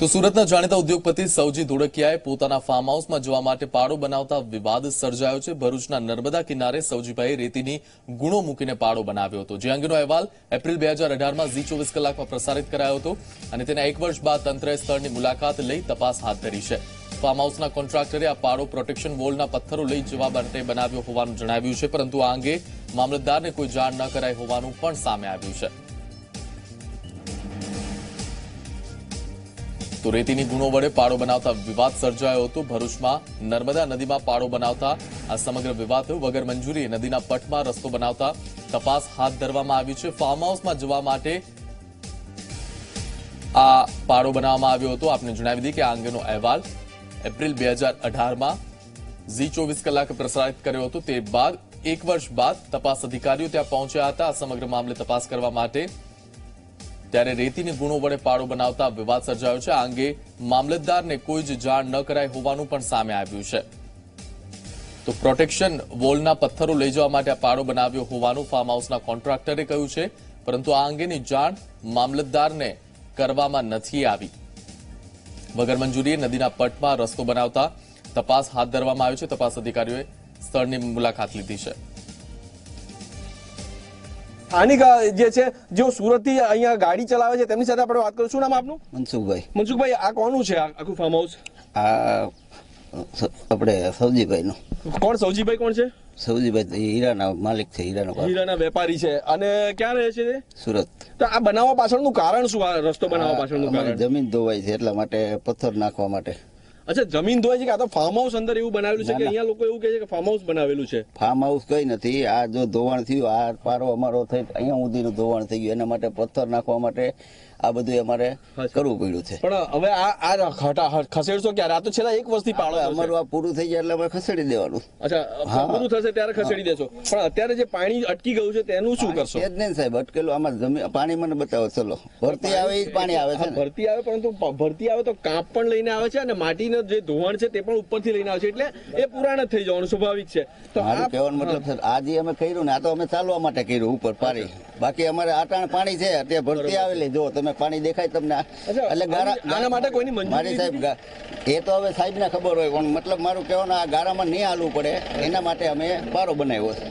તો સુરતના જાણીતા ઉદ્યોગપતિ સૌજી ધોળકિયાએ પોતાના ફાર્મ હાઉસમાં જવા માટે પાડો બનાવતા વિવાદ સર્જાયો છે ભરૂચના નર્મદા કિનારે સૌજીભાઈ રેતીની ગુણો મૂકીને પાડો બનાવ્યો હતો જે અંગેનો અહેવાલ એપ્રિલ બે હજાર અઢારમાં ઝી ચોવીસ કલાકમાં પ્રસારિત કરાયો હતો અને તેના એક વર્ષ બાદ તંત્રએ સ્થળની મુલાકાત લઈ તપાસ હાથ ધરી છે ફાર્મ હાઉસના કોન્ટ્રાક્ટરે આ પાડો પ્રોટેક્શન વોલના પથ્થરો લઈ જવા માટે બનાવ્યો હોવાનું જણાવ્યું છે પરંતુ આ અંગે મામલતદારને કોઈ જાણ ન કરાઈ હોવાનું પણ સામે આવ્યું છે તો રેતીની ગુણો વડે પાડો બનાવતા વિવાદ સર્જાયો હતો ભરૂચમાં નર્મદા નદીમાં પાડો બનાવતા આ સમગ્ર વિવાદ વગર મંજૂરીએ નદીના પટમાં રસ્તો બનાવતા તપાસ હાથ ધરવામાં આવી છે ફાર્મ હાઉસમાં જવા માટે આ પાડો બનાવવામાં આવ્યો હતો આપને જણાવી દઈએ કે આ અંગેનો અહેવાલ એપ્રિલ બે હજાર અઢારમાં ઝી ચોવીસ કલાક પ્રસારિત કર્યો હતો તે બાદ એક વર્ષ બાદ તપાસ અધિકારીઓ ત્યાં પહોંચ્યા હતા આ સમગ્ર મામલે તપાસ કરવા માટે ત્યારે રેતીની ગુણો વડે પાડો બનાવતા વિવાદ સર્જાયો છે આ અંગે મામલતદારને કોઈ જ જાણ ન કરાઈ હોવાનું પણ સામે આવ્યું છે તો પ્રોટેક્શન વોલના પથ્થરો લઈ જવા માટે આ પાડો બનાવ્યો હોવાનું ફાર્મ હાઉસના કોન્ટ્રાક્ટરે કહ્યું છે પરંતુ આ અંગેની જાણ મામલતદારને કરવામાં નથી આવી વગર મંજૂરીએ નદીના પટમાં રસ્તો બનાવતા તપાસ હાથ ધરવામાં આવ્યો છે તપાસ અધિકારીઓએ સ્થળની મુલાકાત લીધી છે આની જે છે જો સુરતથી અહીંયા ગાડી ચલાવે છે તેમની સાથે આપણે વાત કરીશું નામ આપનું મનસુખભાઈ મનસુખભાઈ આ કોનું છે આખું ફાર્મ હાઉસ આ આપણે સૌજીભાઈનું કોણ સૌજીભાઈ કોણ છે સૌજીભાઈ હીરાના માલિક છે હીરાના હીરાના વેપારી છે અને ક્યાં રહે છે સુરત તો આ બનાવવા પાછળનું કારણ શું આ રસ્તો બનાવવા પાછળનું કારણ જમીન ધોવાઈ છે એટલા માટે પથ્થર નાખવા માટે અચ્છા જમીન ધોવાય છે કે આ તો ફાર્મ હાઉસ અંદર એવું બનાવેલું છે કે અહીંયા લોકો એવું કહે છે કે ફાર્મ હાઉસ બનાવેલું છે ફાર્મ હાઉસ કઈ નથી આ જો ધોવાણ થયું આ પારો અમારો થઈ અહીંયા ઉધીનું ધોવાણ થઈ ગયું એના માટે પથ્થર નાખવા માટે આ બધું અમારે કરવું પડ્યું છે પણ હવે આ આ ખસેડશો ક્યારે આ તો છેલ્લા એક વર્ષથી પાળો અમારું આ પૂરું થઈ જાય એટલે અમે ખસેડી દેવાનું અચ્છા પૂરું થશે ત્યારે ખસેડી દેશો પણ અત્યારે જે પાણી અટકી ગયું છે તેનું શું કરશો એ જ નહીં સાહેબ અટકેલું આમાં જમીન પાણી મને બતાવો ચલો ભરતી આવે એ જ પાણી આવે છે ભરતી આવે પરંતુ ભરતી આવે તો કાપ પણ લઈને આવે છે અને માટીનો જે ધોવાણ છે તે પણ ઉપરથી લઈને આવે છે એટલે એ પુરાણ જ થઈ જવાનું સ્વાભાવિક છે તો મારું કહેવાનો મતલબ સર આ જે અમે કર્યું ને આ તો અમે ચાલવા માટે કર્યું ઉપર પાણી બાકી અમારે આટાણ પાણી છે અત્યારે ભરતી આવેલી જો તમે તમે પાણી દેખાય તમને એટલે આના માટે કોઈની મારી સાહેબ એ તો હવે સાહેબને ખબર હોય પણ મતલબ મારું કહેવાનું આ ગારામાં નહીં હાલવું પડે એના માટે અમે પારો બનાવ્યો છે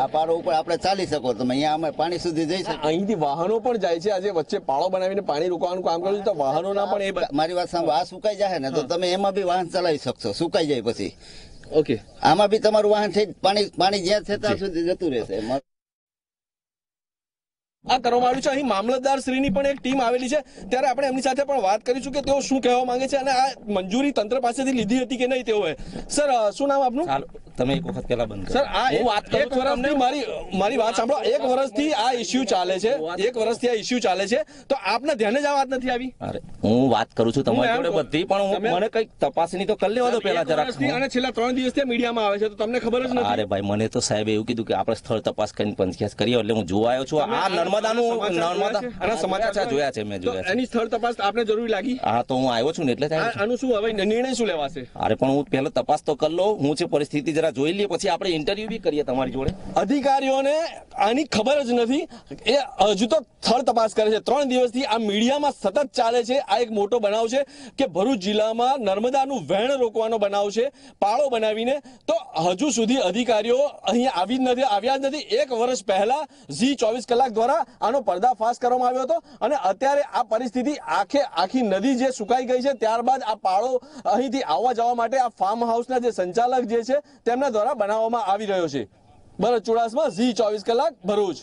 આ પારો ઉપર આપણે ચાલી શકો તમે અહીંયા અમે પાણી સુધી જઈ શકો અહીંથી વાહનો પણ જાય છે આજે વચ્ચે પાળો બનાવીને પાણી રોકવાનું કામ કર્યું તો વાહનો પણ એ મારી વાત સાંભળો આ સુકાઈ જાય ને તો તમે એમાં બી વાહન ચલાવી શકશો સુકાઈ જાય પછી ઓકે આમાં બી તમારું વાહન થઈ પાણી પાણી જ્યાં છે ત્યાં સુધી જતું રહેશે આ કરવામાં આવ્યું છે અહીં મામલતદાર શ્રીની પણ એક ટીમ આવેલી છે ત્યારે આપણે એમની સાથે પણ વાત કરીશું કે તેઓ શું કહેવા માંગે છે અને આ મંજૂરી તંત્ર પાસેથી લીધી હતી કે નહીં તેઓએ સર શું નામ આપનું તમે એક વખત પહેલા બંધ સર આ વાત કરું છું તમને મારી મારી વાત સાંભળો એક વર્ષથી આ ઇશ્યુ ચાલે છે એક વર્ષથી આ ઇશ્યુ ચાલે છે તો આપને ધ્યાને જ આ વાત નથી આવી અરે હું વાત કરું છું તમારી જોડે બધી પણ હું મને કઈ તપાસણી તો કરી લેવા દો પહેલા જરાક અને છેલ્લા ત્રણ દિવસથી મીડિયામાં આવે છે તો તમને ખબર જ નથી અરે ભાઈ મને તો સાહેબ એવું કીધું કે આપણે સ્થળ તપાસ કરીને પંચાયત કરીએ એટલે હું જોવા આવ્યો છું આ નર્મદાનું નર્મદા અને સમાચાર જોયા છે મેં જોયા એની સ્થળ તપાસ આપને જરૂરી લાગી હા તો હું આવ્યો છું ને એટલે આનું શું હવે નિર્ણય શું લેવાશે અરે પણ હું પહેલો તપાસ તો કરી લો હું છે પરિસ્થિતિ જરા પહેલા જોઈ લઈએ પછી આપણે ઇન્ટરવ્યુ બી કરીએ તમારી જોડે અધિકારીઓને આની ખબર જ નથી એ હજુ તો સ્થળ તપાસ કરે છે ત્રણ દિવસથી આ મીડિયામાં સતત ચાલે છે આ એક મોટો બનાવ છે કે ભરૂચ જિલ્લામાં નર્મદાનું વહેણ રોકવાનો બનાવ છે પાળો બનાવીને તો હજુ સુધી અધિકારીઓ અહીંયા આવી જ નથી આવ્યા જ નથી એક વર્ષ પહેલા ઝી ચોવીસ કલાક દ્વારા આનો પર્દાફાશ કરવામાં આવ્યો હતો અને અત્યારે આ પરિસ્થિતિ આખે આખી નદી જે સુકાઈ ગઈ છે ત્યારબાદ આ પાળો અહીંથી આવવા જવા માટે આ ફાર્મ હાઉસના જે સંચાલક જે છે તેમને તેમના દ્વારા બનાવવામાં આવી રહ્યો છે ભરત ચુડાસમા ઝી ચોવીસ કલાક ભરૂચ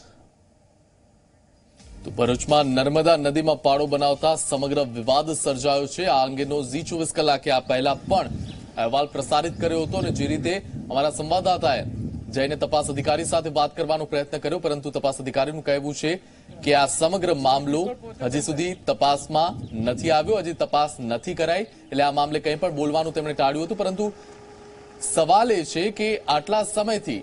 ભરૂચમાં નર્મદા નદીમાં પાળો બનાવતા સમગ્ર વિવાદ સર્જાયો છે આ અંગેનો ઝી ચોવીસ કલાકે આ પહેલા પણ અહેવાલ પ્રસારિત કર્યો હતો અને જે રીતે અમારા સંવાદદાતાએ જઈને તપાસ અધિકારી સાથે વાત કરવાનો પ્રયત્ન કર્યો પરંતુ તપાસ અધિકારીનું કહેવું છે કે આ સમગ્ર મામલો હજી સુધી તપાસમાં નથી આવ્યો હજી તપાસ નથી કરાઈ એટલે આ મામલે કંઈ પણ બોલવાનું તેમણે ટાળ્યું હતું પરંતુ સવાલ એ છે કે આટલા સમયથી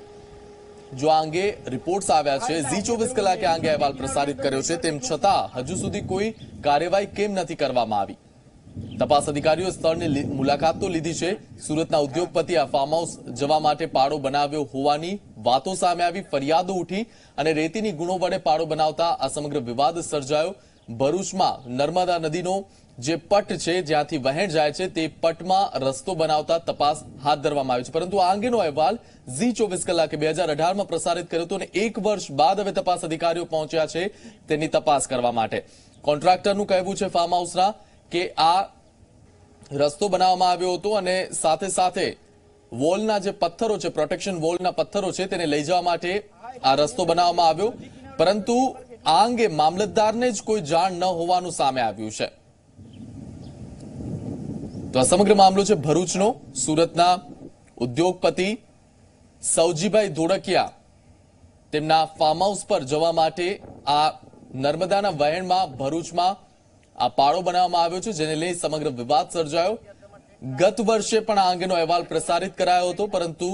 જો આ અંગે રિપોર્ટ્સ આવ્યા છે ઝી ચોવીસ કલાકે આ અંગે અહેવાલ પ્રસારિત કર્યો છે તેમ છતાં હજુ સુધી કોઈ કાર્યવાહી કેમ નથી કરવામાં આવી તપાસ અધિકારીઓ સ્થળની મુલાકાત તો લીધી છે સુરતના ઉદ્યોગપતિ આ ફાર્મ હાઉસ જવા માટે પાડો બનાવ્યો હોવાની વાતો સામે આવી ફરિયાદો ઉઠી અને રેતીની ગુણો વડે પાડો બનાવતા આ સમગ્ર વિવાદ સર્જાયો ભરૂચમાં નર્મદા નદીનો જે પટ છે જ્યાંથી વહેણ જાય છે તે પટમાં રસ્તો બનાવતા તપાસ હાથ ધરવામાં આવી છે પરંતુ આ અંગેનો અહેવાલ ઝી ચોવીસ કલાકે બે હજાર અઢારમાં પ્રસારિત કર્યો હતો અને એક વર્ષ બાદ હવે તપાસ અધિકારીઓ પહોંચ્યા છે તેની તપાસ કરવા માટે કોન્ટ્રાક્ટરનું કહેવું છે ફાર્મ હાઉસના કે આ રસ્તો બનાવવામાં આવ્યો હતો અને સાથે સાથે વોલના જે પથ્થરો છે પ્રોટેક્શન વોલના પથ્થરો છે તેને લઈ જવા માટે આ રસ્તો બનાવવામાં આવ્યો પરંતુ આ અંગે મામલતદારને જ કોઈ જાણ ન હોવાનું સામે આવ્યું છે તો આ સમગ્ર મામલો છે ભરૂચનો સુરતના ઉદ્યોગપતિ સૌજીભાઈ ધોળકિયા તેમના ફાર્મ હાઉસ પર જવા માટે આ નર્મદાના વહેણમાં ભરૂચમાં આ પાળો બનાવવામાં આવ્યો છે જેને લઈ સમગ્ર વિવાદ સર્જાયો ગત વર્ષે પણ આ અંગેનો અહેવાલ પ્રસારિત કરાયો હતો પરંતુ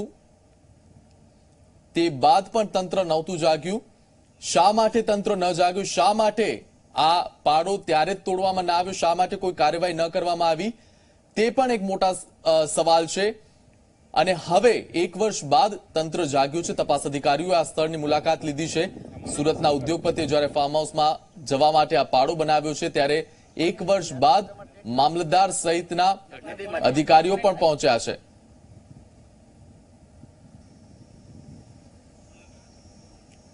તે બાદ પણ તંત્ર નહોતું જાગ્યું શા માટે તંત્ર ન જાગ્યું શા માટે આ પાડો ત્યારે જ તોડવામાં ના આવ્યો શા માટે કોઈ કાર્યવાહી ન કરવામાં આવી તે પણ એક મોટા સવાલ છે અને હવે એક વર્ષ બાદ તંત્ર જાગ્યું છે તપાસ અધિકારીઓએ આ સ્થળની મુલાકાત લીધી છે સુરતના ઉદ્યોગપતિએ જ્યારે ફાર્મ હાઉસમાં જવા માટે આ પાડો બનાવ્યો છે ત્યારે એક વર્ષ બાદ મામલતદાર સહિતના અધિકારીઓ પણ પહોંચ્યા છે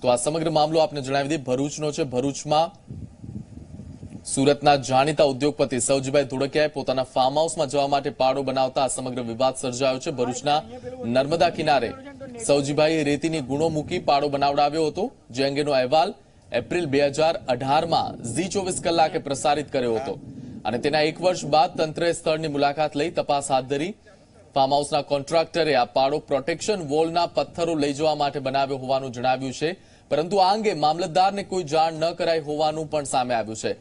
તો આ સમગ્ર મામલો આપને જણાવી દઈએ ભરૂચનો છે ભરૂચમાં સુરતના જાણીતા ઉદ્યોગપતિ સૌજીભાઈ ધોળકિયાએ પોતાના ફાર્મ હાઉસમાં જવા માટે પાડો બનાવતા આ સમગ્ર વિવાદ સર્જાયો છે ભરૂચના નર્મદા કિનારે સૌજીભાઈએ રેતીની ગુણો મૂકી પાડો બનાવડાવ્યો હતો જે અંગેનો અહેવાલ એપ્રિલ બે હજાર અઢારમાં ઝી ચોવીસ કલાકે પ્રસારિત કર્યો હતો અને તેના એક વર્ષ બાદ તંત્રએ સ્થળની મુલાકાત લઈ તપાસ હાથ ધરી ફાર્મ હાઉસના કોન્ટ્રાક્ટરે આ પાડો પ્રોટેક્શન વોલના પથ્થરો લઈ જવા માટે બનાવ્યો હોવાનું જણાવ્યું છે પરંતુ આ અંગે મામલતદારને કોઈ જાણ ન કરાઈ હોવાનું પણ સામે આવ્યું છે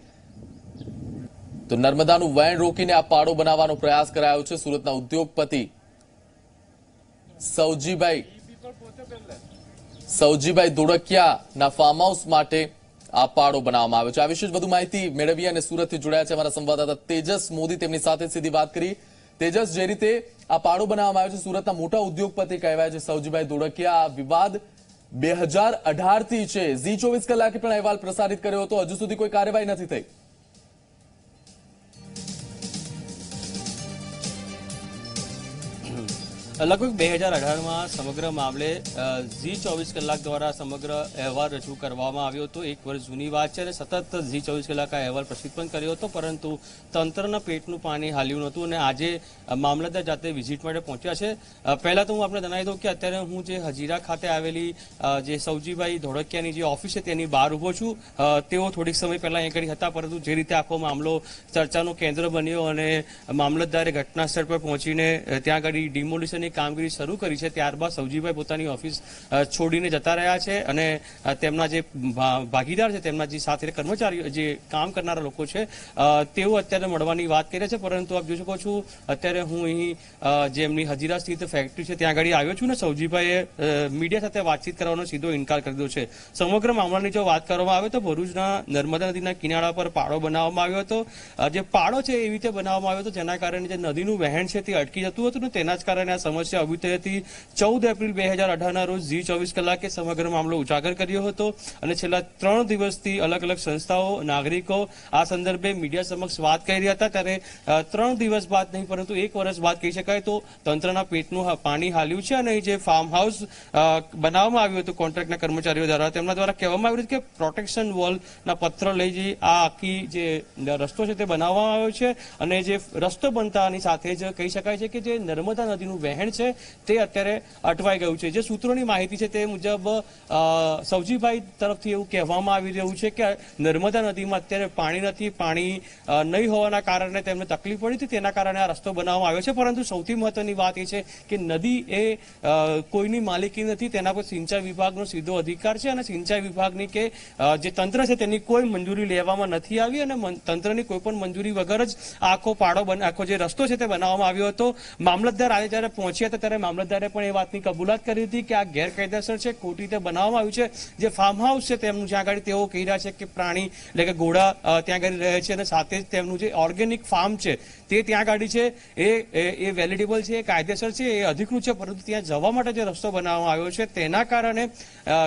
તો નર્મદાનું વહેણ રોકીને આ પાડો બનાવવાનો પ્રયાસ કરાયો છે સુરતના ઉદ્યોગપતિ સૌજીભાઈ સૌજીભાઈ ધોળકિયાના ફાર્મ હાઉસ માટે આ પાડો બનાવવામાં આવ્યો છે આ વિશે જ વધુ માહિતી મેળવી અને સુરતથી જોડાયા છે અમારા સંવાદદાતા તેજસ મોદી તેમની સાથે સીધી વાત કરી તેજસ જે રીતે આ પાડો બનાવવામાં આવ્યો છે સુરતના મોટા ઉદ્યોગપતિ કહેવાય છે સૌજીભાઈ ધોળકિયા આ વિવાદ બે હજાર અઢારથી છે ઝી ચોવીસ કલાકે પણ અહેવાલ પ્રસારિત કર્યો હતો હજુ સુધી કોઈ કાર્યવાહી નથી થઈ લગભગ બે હજાર અઢારમાં સમગ્ર મામલે ઝી ચોવીસ કલાક દ્વારા સમગ્ર અહેવાલ રજૂ કરવામાં આવ્યો હતો એક વર્ષ જૂની વાત છે અને સતત ઝી ચોવીસ કલાક આ અહેવાલ પ્રસિદ્ધ પણ કર્યો હતો પરંતુ તંત્રના પેટનું પાણી હાલ્યું નહોતું અને આજે મામલતદાર જાતે વિઝિટ માટે પહોંચ્યા છે પહેલાં તો હું આપણે જણાવી દઉં કે અત્યારે હું જે હજીરા ખાતે આવેલી જે સૌજીભાઈ ધોળકિયાની જે ઓફિસ છે તેની બહાર ઊભો છું તેઓ થોડીક સમય પહેલાં અહીં આગળ હતા પરંતુ જે રીતે આખો મામલો ચર્ચાનો કેન્દ્ર બન્યો અને મામલતદારે ઘટના સ્થળ પર પહોંચીને ત્યાં આગળ ડિમોલિશન માટેની કામગીરી શરૂ કરી છે ત્યારબાદ સૌજીભાઈ પોતાની ઓફિસ છોડીને જતા રહ્યા છે અને તેમના જે ભાગીદાર છે તેમના જે સાથે કર્મચારી જે કામ કરનારા લોકો છે તેઓ અત્યારે મળવાની વાત કરી છે પરંતુ આપ જોઈ શકો છો અત્યારે હું અહીં જેમની હજીરા સ્થિત ફેક્ટરી છે ત્યાં આગળ આવ્યો છું ને સૌજીભાઈએ મીડિયા સાથે વાતચીત કરવાનો સીધો ઇનકાર કરી દીધો છે સમગ્ર મામલાની જો વાત કરવામાં આવે તો ભરૂચના નર્મદા નદીના કિનારા પર પાડો બનાવવામાં આવ્યો હતો જે પાડો છે એવી રીતે બનાવવામાં આવ્યો હતો જેના કારણે જે નદીનું વહેણ છે તે અટકી જતું હતું ને તેના જ કારણે આ સમસ્યા ઊભી થઈ હતી ચૌદ એપ્રિલ બે હજાર અઢારના રોજ જી ચોવીસ કલાકે સમગ્ર મામલો ઉજાગર કર્યો હતો અને છેલ્લા ત્રણ દિવસથી અલગ અલગ સંસ્થાઓ નાગરિકો આ સંદર્ભે મીડિયા સમક્ષ વાત કરી રહ્યા હતા ત્યારે ત્રણ દિવસ બાદ નહીં પરંતુ એક વર્ષ બાદ કહી શકાય તો તંત્રના પેટનું પાણી હાલ્યું છે અને જે ફાર્મ હાઉસ બનાવવામાં આવ્યું હતું કોન્ટ્રાક્ટના કર્મચારીઓ દ્વારા તેમના દ્વારા કહેવામાં આવ્યું કે પ્રોટેક્શન વોલના પત્ર લઈ જઈ આ આખી જે રસ્તો છે તે બનાવવામાં આવ્યો છે અને જે રસ્તો બનતાની સાથે જ કહી શકાય છે કે જે નર્મદા નદીનું વહેણ વેણ છે તે અત્યારે અટવાઈ ગયું છે જે સૂત્રોની માહિતી છે તે મુજબ સૌજીભાઈ તરફથી એવું કહેવામાં આવી રહ્યું છે કે નર્મદા નદીમાં અત્યારે પાણી નથી પાણી નહીં હોવાના કારણે તેમને તકલીફ પડી હતી તેના કારણે આ રસ્તો બનાવવામાં આવ્યો છે પરંતુ સૌથી મહત્વની વાત એ છે કે નદી એ કોઈની માલિકી નથી તેના પર સિંચાઈ વિભાગનો સીધો અધિકાર છે અને સિંચાઈ વિભાગની કે જે તંત્ર છે તેની કોઈ મંજૂરી લેવામાં નથી આવી અને તંત્રની કોઈ પણ મંજૂરી વગર જ આખો પાડો આખો જે રસ્તો છે તે બનાવવામાં આવ્યો હતો મામલતદાર આજે જ્યારે પહોંચ્યા પહોંચ્યા હતા ત્યારે મામલતદારે પણ એ વાતની કબૂલાત કરી હતી કે આ ગેરકાયદેસર છે ખોટી રીતે બનાવવામાં આવ્યું છે જે ફાર્મ હાઉસ છે તેમનું જ્યાં આગળ તેઓ કહી રહ્યા છે કે પ્રાણી એટલે કે ઘોડા ત્યાં આગળ રહે છે અને સાથે જ તેમનું જે ઓર્ગેનિક ફાર્મ છે તે ત્યાં આગળ છે એ એ વેલિડેબલ છે એ કાયદેસર છે એ અધિકૃત છે પરંતુ ત્યાં જવા માટે જે રસ્તો બનાવવામાં આવ્યો છે તેના કારણે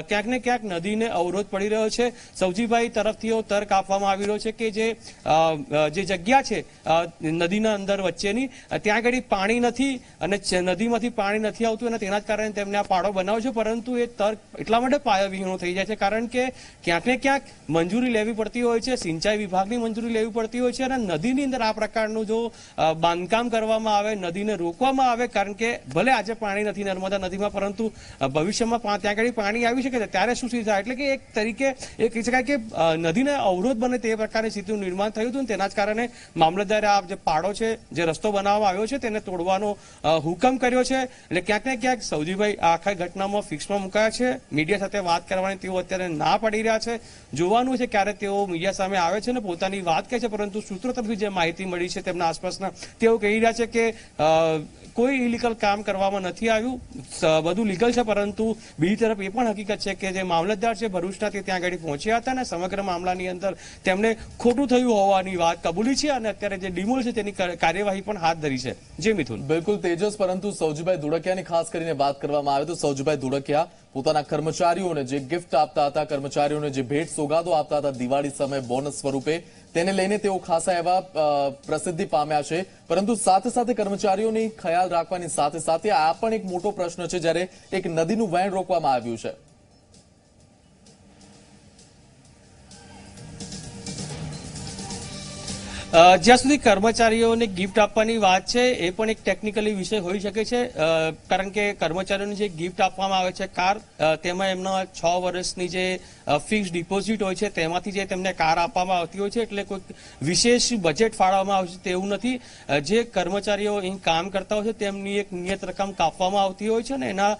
ક્યાંક ને ક્યાંક નદીને અવરોધ પડી રહ્યો છે સૌજીભાઈ તરફથી તર્ક આપવામાં આવી રહ્યો છે કે જે જે જગ્યા છે નદીના અંદર વચ્ચેની ત્યાં આગળ પાણી નથી અને નદીમાંથી પાણી નથી આવતું અને તેના જ કારણે તેમને આ પાડો બનાવ્યો છે પરંતુ એ તર્ક એટલા માટે પાયાવિહીણો થઈ જાય છે કારણ કે ક્યાંક ને ક્યાંક મંજૂરી લેવી પડતી હોય છે સિંચાઈ વિભાગની મંજૂરી લેવી પડતી હોય છે અને નદીની અંદર આ પ્રકારનું જો બાંધકામ કરવામાં આવે નદીને રોકવામાં આવે કારણ કે ભલે આજે પાણી નથી નર્મદા નદીમાં પરંતુ ભવિષ્યમાં ત્યાં આગળ પાણી આવી શકે છે ત્યારે શું થાય એટલે કે એક તરીકે એ કહી શકાય કે નદીને અવરોધ બને તે પ્રકારની સ્થિતિનું નિર્માણ થયું હતું તેના જ કારણે મામલતદારે આ જે પાડો છે જે રસ્તો બનાવવામાં આવ્યો છે તેને તોડવાનો હુકમ કર્યો કર્યો છે એટલે ક્યાંક ને ક્યાંક સૌદીભાઈ આખા ઘટનામાં ફિક્સમાં મુકાયા છે મીડિયા સાથે વાત કરવાની તેઓ અત્યારે ના પાડી રહ્યા છે જોવાનું છે ક્યારે તેઓ મીડિયા સામે આવે છે ને પોતાની વાત કહે છે પરંતુ સૂત્રો તરફથી જે માહિતી મળી છે તેમના આસપાસના તેઓ કહી રહ્યા છે કે કોઈ ઇલીગલ કામ કરવામાં નથી આવ્યું બધું લીગલ છે પરંતુ બીજી તરફ એ પણ હકીકત છે કે જે મામલતદાર છે ભરૂચના તે ત્યાં આગળ પહોંચ્યા હતા અને સમગ્ર મામલાની અંદર તેમને ખોટું થયું હોવાની વાત કબૂલી છે અને અત્યારે જે ડીમોલ છે તેની કાર્યવાહી પણ હાથ ધરી છે જે મિથુન બિલકુલ તેજસ પરંતુ સૌજીભાઈ ઢુડકિયાની ખાસ કરીને વાત કરવામાં આવે તો સૌજીભાઈ ઢુડકિયા પોતાના કર્મચારીઓને જે ગિફ્ટ આપતા હતા કર્મચારીઓને જે ભેટ સોગાતો આપતા હતા દિવાળી સમયે બોનસ સ્વરૂપે તેને લઈને તેઓ खासा એવા પ્રસિદ્ધિ પામ્યા છે પરંતુ સાથે સાથે કર્મચારીઓને ખ્યાલ રાખવાની સાથે સાથે આ પણ એક મોટો પ્રશ્ન છે જ્યારે એક નદીનું વહેણ રોકવામાં આવ્યું છે જ્યાં સુધી કર્મચારીઓને ગિફ્ટ આપવાની વાત છે એ પણ એક ટેકનિકલી વિષય હોઈ શકે છે કારણ કે કર્મચારીઓને જે ગિફ્ટ આપવામાં આવે છે કાર તેમાં એમના છ વર્ષની જે ફિક્સ ડિપોઝિટ હોય છે તેમાંથી જે તેમને કાર આપવામાં આવતી હોય છે એટલે કોઈ વિશેષ બજેટ ફાળવવામાં આવે છે તેવું નથી જે કર્મચારીઓ અહીં કામ કરતા હોય છે તેમની એક નિયત રકમ કાપવામાં આવતી હોય છે અને એના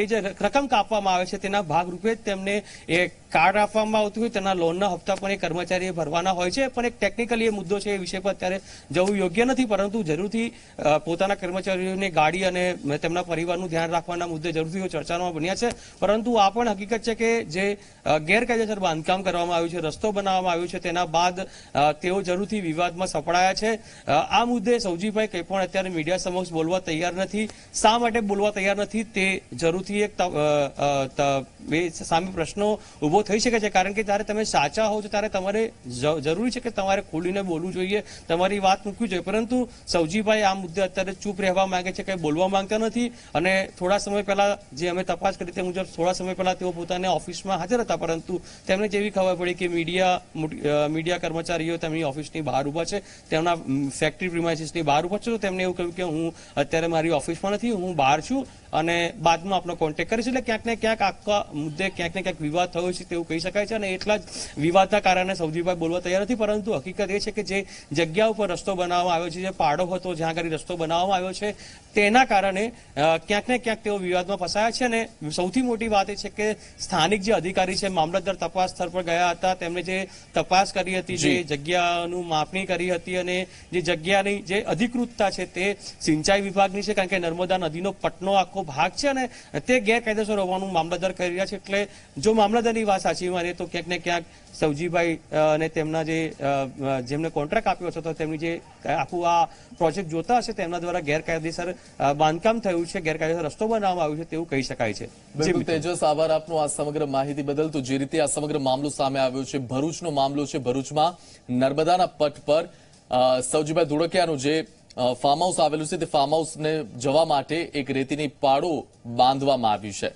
એ જે રકમ કાપવામાં આવે છે તેના ભાગરૂપે તેમને એ કાર્ડ આપવામાં આવતું હોય તેના લોનના હપ્તા પણ એ કર્મચારીએ ભરવાના હોય છે પણ એક ટેકનિકલી એ મુદ્દો છે એ વિષય પર અત્યારે જવું યોગ્ય નથી પરંતુ જરૂરથી પોતાના કર્મચારીઓને ગાડી અને તેમના પરિવારનું ધ્યાન રાખવાના મુદ્દે જરૂરથી ચર્ચામાં બન્યા છે પરંતુ આ પણ હકીકત છે કે જે ગેરકાયદેસર બાંધકામ કરવામાં આવ્યું છે રસ્તો બનાવવામાં આવ્યો છે તેના બાદ તેઓ જરૂરથી વિવાદમાં સપડાયા છે આ મુદ્દે સૌજીભાઈ કંઈ પણ અત્યારે મીડિયા સમક્ષ બોલવા તૈયાર નથી શા માટે બોલવા તૈયાર નથી તે જરૂરથી એક સામે પ્રશ્નો ઉભો ઊભો થઈ શકે છે કારણ કે જ્યારે તમે સાચા હો છો ત્યારે તમારે જરૂરી છે કે તમારે ખોલીને બોલવું જોઈએ તમારી વાત મૂકવી જોઈએ પરંતુ સૌજીભાઈ આ મુદ્દે અત્યારે ચૂપ રહેવા માંગે છે કંઈ બોલવા માંગતા નથી અને થોડા સમય પહેલાં જે અમે તપાસ કરી તે મુજબ થોડા સમય પહેલાં તેઓ પોતાની ઓફિસમાં હાજર હતા પરંતુ તેમને જેવી ખબર પડી કે મીડિયા મીડિયા કર્મચારીઓ તેમની ઓફિસની બહાર ઊભા છે તેમના ફેક્ટરી પ્રિમાઇસીસની બહાર ઊભા છે તો તેમને એવું કહ્યું કે હું અત્યારે મારી ઓફિસમાં નથી હું બહાર છું અને બાદમાં આપણો કોન્ટેક્ટ કરીશ એટલે ક્યાંક ને ક્યાંક આખા મુદ્દે ક્યાંક ને ક્યાંક વિવાદ થયો છે તેવું કહી શકાય છે અને એટલા જ વિવાદના કારણે સૌદીભાઈ બોલવા તૈયાર નથી પરંતુ હકીકત એ છે કે જે જગ્યા ઉપર રસ્તો બનાવવામાં આવ્યો છે જે પાડો હતો જ્યાં આગળ રસ્તો બનાવવામાં આવ્યો છે તેના કારણે ક્યાંક ને ક્યાંક તેઓ વિવાદમાં ફસાયા છે અને સૌથી મોટી વાત એ છે કે સ્થાનિક જે અધિકારી છે મામલતદાર તપાસ સ્થળ પર ગયા હતા તેમણે જે તપાસ કરી હતી જે જગ્યાનું માપણી કરી હતી અને જે જગ્યાની જે અધિકૃતતા છે તે સિંચાઈ વિભાગની છે કારણ કે નર્મદા નદીનો પટનો આખો ભાગ છે અને તે ગેરકાયદેસર હોવાનું મામલતદાર કરી રહ્યા છે એટલે જો મામલતદારની વાત આ સાચીમાં રહે તો ક્યાંક ને ક્યાંક સૌજીભાઈ અને તેમના જે જેમને કોન્ટ્રાક્ટ આપ્યો હતો તેમની જે આખું આ પ્રોજેક્ટ જોતા હશે તેમના દ્વારા ગેરકાયદેસર બાંધકામ થયું છે ગેરકાયદેસર રસ્તો બનાવવામાં આવ્યું છે તેવું કહી શકાય છે તેજસ આભાર આપનું આ સમગ્ર માહિતી બદલ તો જે રીતે આ સમગ્ર મામલો સામે આવ્યો છે ભરૂચનો મામલો છે ભરૂચમાં નર્મદાના પટ પર સૌજીભાઈ ધોળકિયાનું જે ફાર્મ હાઉસ આવેલું છે તે ફાર્મ હાઉસને જવા માટે એક રેતીની પાડો બાંધવામાં આવ્યું છે